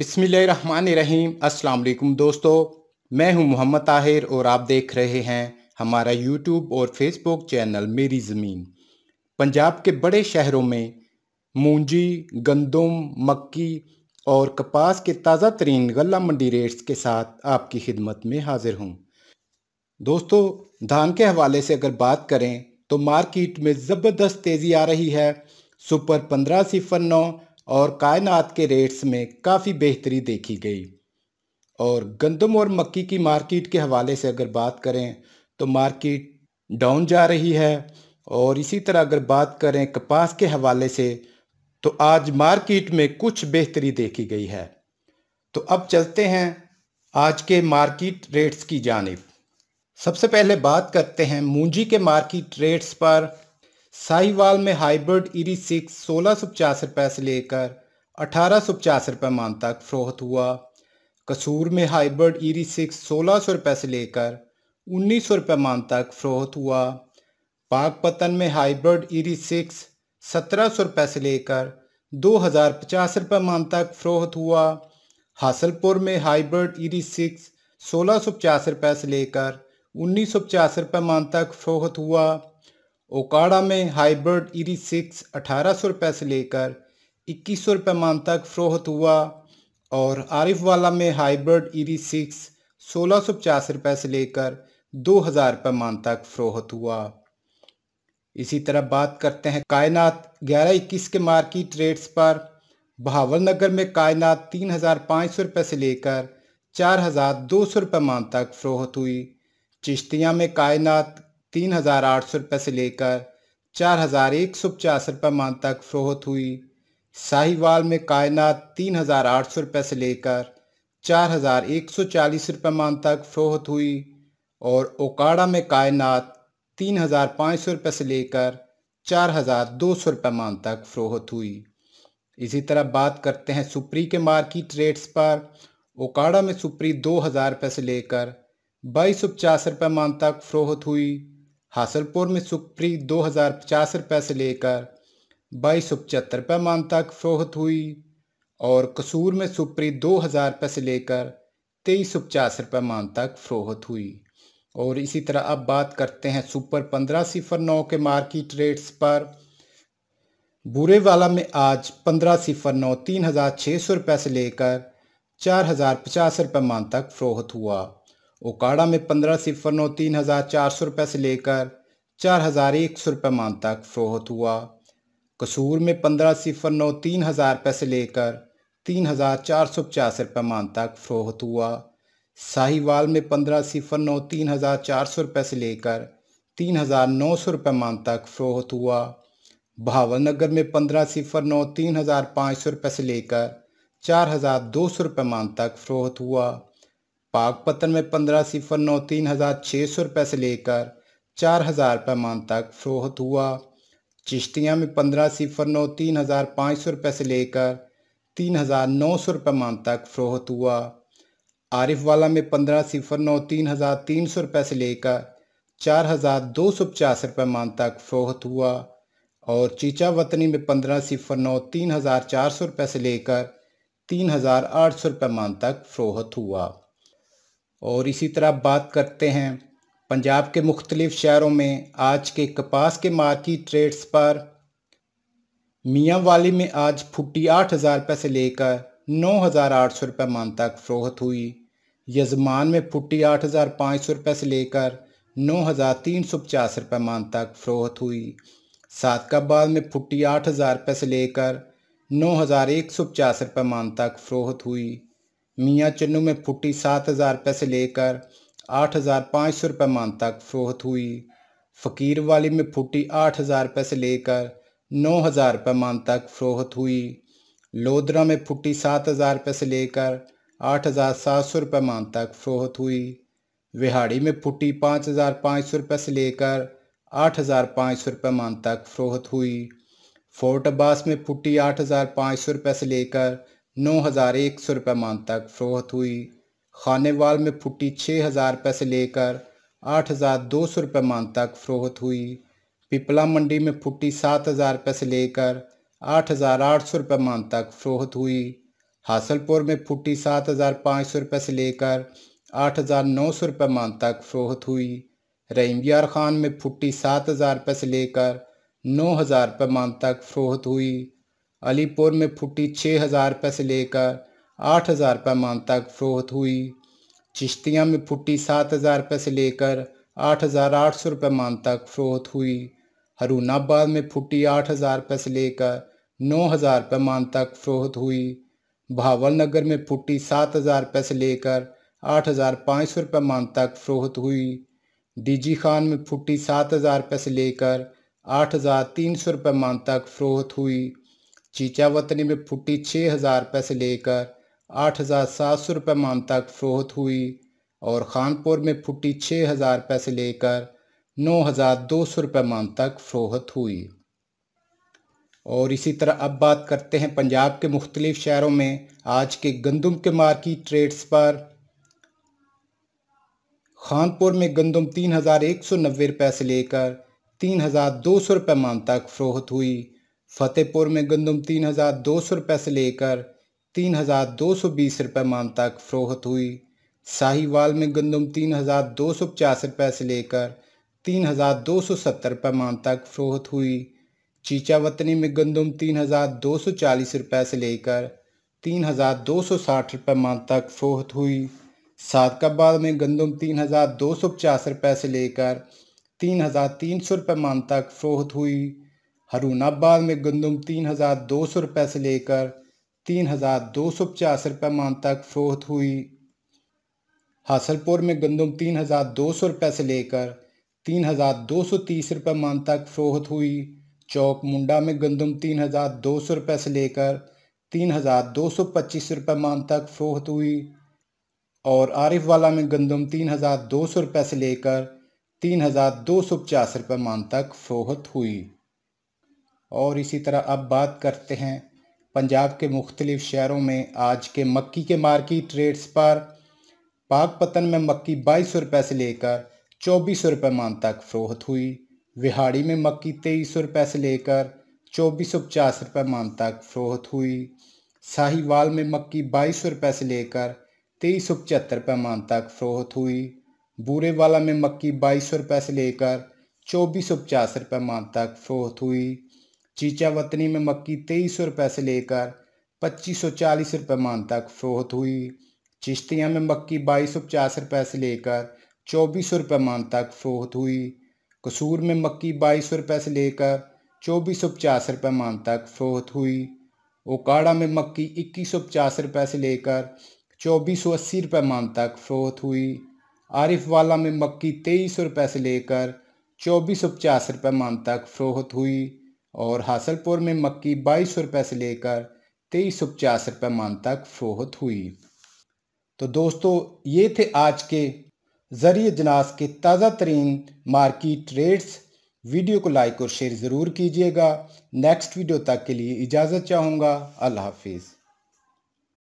बिसमीम अस्सलाम दोस्तों मैं हूं मोहम्मद ताहिर और आप देख रहे हैं हमारा यूट्यूब और फेसबुक चैनल मेरी ज़मीन पंजाब के बड़े शहरों में मूंजी गंदम मक्की और कपास के ताज़ा तरीन गला मंडी रेट्स के साथ आपकी खिदमत में हाजिर हूँ दोस्तों धान के हवाले से अगर बात करें तो मार्केट में ज़बरदस्त तेज़ी आ रही है सुपर पंद्रह सिफर नौ और कायनात के रेट्स में काफ़ी बेहतरी देखी गई और गंदम और मक्की की मार्केट के हवाले से अगर बात करें तो मार्केट डाउन जा रही है और इसी तरह अगर बात करें कपास के हवाले से तो आज मार्केट में कुछ बेहतरी देखी गई है तो अब चलते हैं आज के मार्केट रेट्स की जानब सबसे पहले बात करते हैं मूंजी के मार्केट रेट्स पर साहिवाल में हाइब्रिड ईरी सिक्स सोलह सौ पचास रुपए से लेकर अठारह सौ पचास रुपये मान तक फरोहत हुआ कसूर में हाइब्रिड ईरी सिक्स सोलह सौ रुपए से लेकर उन्नीस सौ रुपए मान तक फरोहत हुआ पाकपतन में हाइब्रिड ईरी सिक्स सत्रह सौ रुपए से लेकर दो हज़ार पचास रुपए मान तक फरोहत हुआ हासलपुर में हाइब्रिड ईरी सिक्स सोलह सौ पचास रुपए से लेकर उन्नीस सौ पचास रुपए मान तक फरोहत हुआ ओकाड़ा में हाइब्रिड ईरी सिक्स अठारह सौ रुपये से लेकर इक्कीस सौ रुपये मान तक फ़रोहत हुआ और आरिफ वाला में हाइब्रिड ईरी सिक्स सोलह सौ पचास रुपये से लेकर दो हज़ार रुपये मान तक फ़रोहत हुआ इसी तरह बात करते हैं कायनात ग्यारह इक्कीस के मार्किट रेट्स पर बहावल नगर में कायनात तीन हज़ार पाँच सौ रुपये से लेकर चार हज़ार दो सौ रुपये मान तक फ़रोहत हुई चिश्तियाँ में कायनात तीन हज़ार आठ सौ रुपये से लेकर चार हज़ार एक सौ पचास रुपये मान तक फरोहत हुई साहिवाल में कायनात तीन हज़ार आठ सौ रुपये से लेकर चार हज़ार एक सौ चालीस रुपये मान तक फरोहत हुई और ओकाड़ा में कायनात तीन हज़ार पाँच सौ रुपये से लेकर चार हज़ार दो सौ रुपये मान तक फरोहत हुई इसी तरह बात करते हैं सुप्री के मार्केट रेट्स पर ओकाड़ा में सुप्री दो हज़ार रुपये से लेकर बाईस सौ पचास रुपये मान तक फरोहत हुई हासलपुर में सुखप्री दो हज़ार पचास रुपये से लेकर बाईस सौ पचहत्तर रुपये मान तक फरोहत हुई और कसूर में सुप्री दो हज़ार रुपये से लेकर तेईस सौ पचास रुपये मान तक फरोहत हुई और इसी तरह अब बात करते हैं सुपर पंद्रह सिफर नौ के मार्केट रेट्स पर बुरे वाला में आज पंद्रह सिफर नौ तीन हज़ार छः सौ रुपये से लेकर चार हज़ार पचास रुपये मान तक फरोहत हुआ ओकाड़ा में पंद्रह सिफर नौ तीन हज़ार चार सौ रुपये से लेकर चार हज़ार एक सौ रुपये मान तक फ़रोहत हुआ कसूर में पंद्रह सिफर नौ तीन हज़ार रुपये से लेकर तीन हज़ार चार सौ पचास रुपये मान तक फ़रोहत हुआ साहिवाल में पंद्रह सिफर नौ तीन हज़ार चार सौ रुपये से लेकर तीन हज़ार नौ सौ रुपये मान तक फ़रोहत हुआ नगर में पंद्रह सिफर नौ तीन हज़ार पाँच सौ रुपये से लेकर चार हज़ार दो सौ रुपये मान तक फ़रोहत हुआ पाकपतन में पंद्रह सिफर नौ तीन हज़ार छः सौ रुपये से लेकर चार हज़ार रुपये मान तक फ़रोहत हुआ चिश्तियाँ में पंद्रह सिफर नौ तीन हज़ार पाँच सौ रुपये से लेकर तीन हज़ार नौ सौ रुपये मान तक फ़रोहत हुआ आरिफ वाला में पंद्रह सिफर नौ तीन हज़ार तीन सौ रुपये से लेकर चार हज़ार दो सौ पचास रुपये मान तक फ़रोहत हुआ और चीचा वतनी में पंद्रह सिफर नौ तीन हज़ार चार सौ रुपये से लेकर तीन हज़ार आठ सौ रुपये मान तक फ़रोहत हुआ और इसी तरह बात करते हैं पंजाब के मुख्तलिफ़ शहरों में आज के कपास के मार्किट रेट्स पर मियाँ वाली में आज फुटी आठ हज़ार रुपये से लेकर नौ हज़ार आठ सौ रुपये मान तक फ़रोहत हुई यजमान में फुटी आठ हज़ार पाँच सौ रुपये से लेकर नौ हज़ार तीन सौ पचास रुपये मान तक फ़रोहत हुई सादकाबाद में फुटी आठ हज़ार रुपये से लेकर नौ हज़ार एक सौ पचास रुपये मान तक फ़रोहत हुई मियाँ चन्नू में फुटी सात हज़ार रुपये से लेकर आठ हज़ार पाँच सौ रुपये मान तक फरोहत हुई फ़कीर वाली में फुटी आठ हज़ार रुपये से लेकर नौ हज़ार रुपये मान तक फरोहत हुई लोदरा में फुटी सात हज़ार रुपये से लेकर आठ हज़ार सात सौ रुपये मान तक फरोहत हुई विहाड़ी में फुटी पाँच हज़ार पाँच सौ रुपये से लेकर आठ हज़ार पाँच सौ रुपये मान तक फरोहत हुई फोर्ट अब्बास में फुटी आठ हज़ार पाँच सौ रुपये से लेकर नौ हज़ार एक सौ रुपये मान तक फ़रोहत हुई खानेवाल में फुटी छः हज़ार रुपये से लेकर आठ हज़ार दो सौ रुपये मान तक फ़रोहत हुई पिपला मंडी में फुटी सात हज़ार रुपये से लेकर आठ हज़ार आठ सौ रुपये मान तक फ़रोहत हुई हासलपुर में फुटी सात हज़ार पाँच सौ रुपये से लेकर आठ हज़ार नौ सौ रुपये मान तक फ़रोहत हुई रहीमयार खान में फुटी सात हज़ार रुपये से लेकर नौ हज़ार रुपये मान तक फ़रोहत हुई अलीपुर में फुटी छः हज़ार रुपये से लेकर आठ हज़ार रुपये मान तक फरोहत हुई चिश्तिया में फुटी सात हज़ार रुपये से लेकर आठ हज़ार आठ सौ रुपये मान तक फरोहत हुई हरूनाबाद में फुटी आठ हज़ार रुपये से लेकर नौ हज़ार रुपये मान तक फरोहत हुई भावल नगर में फुटी सात हज़ार रुपये से लेकर आठ हज़ार पाँच सौ रुपये मान तक फरोहत हुई डीजी खान में फुटी सात हज़ार रुपये से लेकर आठ हज़ार तीन सौ रुपये मान तक फरोहत हुई चीचावतनी में फुटी छः हज़ार रुपये से लेकर आठ हज़ार सात सौ रुपये मान तक फरोहत हुई और खानपुर में फुटी छः हज़ार रुपये से लेकर नौ हज़ार दो सौ रुपये मान तक फरोहत हुई और इसी तरह अब बात करते हैं पंजाब के मुख्तलिफ़ शहरों में आज के गंदम के मार्किट रेट्स पर खानपुर में गंदम तीन हज़ार एक सौ नब्बे रुपये से लेकर तीन हज़ार दो सौ रुपये मान तक फरोहत हुई फतेहपुर में गंदम तीन हज़ार दो सौ रुपए से लेकर तीन हज़ार दो सौ बीस रुपए मान तक फ़रोहत हुई साहिवाल में गंदम तीन हज़ार दो सौ पचास रुपए से लेकर तीन हज़ार दो सौ सत्तर रुपये मान तक फ़रोहत हुई चीचावतनी में गंदम तीन हज़ार दो सौ चालीस रुपए से लेकर तीन हज़ार दो सौ साठ रुपए मान तक फ़रोहत हुई सादकाबाद में गंदम तीन हज़ार दो सौ पचास रुपए से लेकर तीन हज़ार तीन सौ रुपये मान तक फ़रोहत हुई हरूणाबाद में गंदम तीन हज़ार दो सौ रुपये से लेकर तीन हज़ार दो सौ पचास रुपये मान तक फरोख्त हुई हासलपुर में गंदम तीन हज़ार दो सौ रुपये से लेकर तीन हज़ार दो सौ तीस रुपये मान तक फरोख्त हुई चौक मुंडा में गंदम तीन हज़ार दो सौ रुपये से लेकर तीन हज़ार दो सौ पच्चीस रुपये मान तक फरोख्त हुई और आरिफ वाला में गंदम तीन हज़ार दो सौ रुपये से लेकर तीन हज़ार दो सौ पचास रुपये मान तक फरोख्त हुई और इसी तरह अब बात करते हैं पंजाब के मुख्तलिफ़ शहरों में आज के मक्की के मार्किट रेट्स पर पाक पतन में मक्की बाईस सौ रुपये से लेकर चौबीस सौ रुपये मान तक फ़रोहत हुई विहाड़ी में मक्की तेईस सौ रुपये से लेकर चौबीस सौ पचास रुपये मान तक फ़रोहत हुई साहिवाल में मक्की बाईस सौ रुपये से लेकर तेईस सौ पचहत्तर रुपये मान तक फ़रोहत हुई बूरेवाला में मक्की बाईस सौ रुपये से लेकर चौबीस सौ पचास रुपये मान तक फ़रोहत हुई चीचा वतनी में मक्की तेईस सौ रुपये से लेकर पच्चीस सौ चालीस रुपये मान तक फरोहत हुई चिश्तियाँ में मक्की बाईस सौ पचास रुपये से लेकर चौबीस सौ रुपये मान तक फरोहत हुई कसूर में मक्की बाईस सौ रुपये से लेकर चौबीस सौ पचास रुपये मान तक फरोहत हुई ओकाड़ा में मक्की इक्कीस सौ पचास रुपये से लेकर चौबीस सौ अस्सी रुपये मान तक फरोहत हुई आरिफ वाला में मक्की तेईस सौ रुपये से लेकर चौबीस सौ पचास रुपये मान तक फरोहत हुई और हासलपुर में मक्की बाईस सौ रुपये से लेकर तेईस सौ पचास रुपये मान तक फरोहत हुई तो दोस्तों ये थे आज के ज़रिए जनाज के ताज़ा तरीन मार्किट ट्रेड्स वीडियो को लाइक और शेयर ज़रूर कीजिएगा नेक्स्ट वीडियो तक के लिए इजाज़त चाहूँगा अल्लाह हाफिज़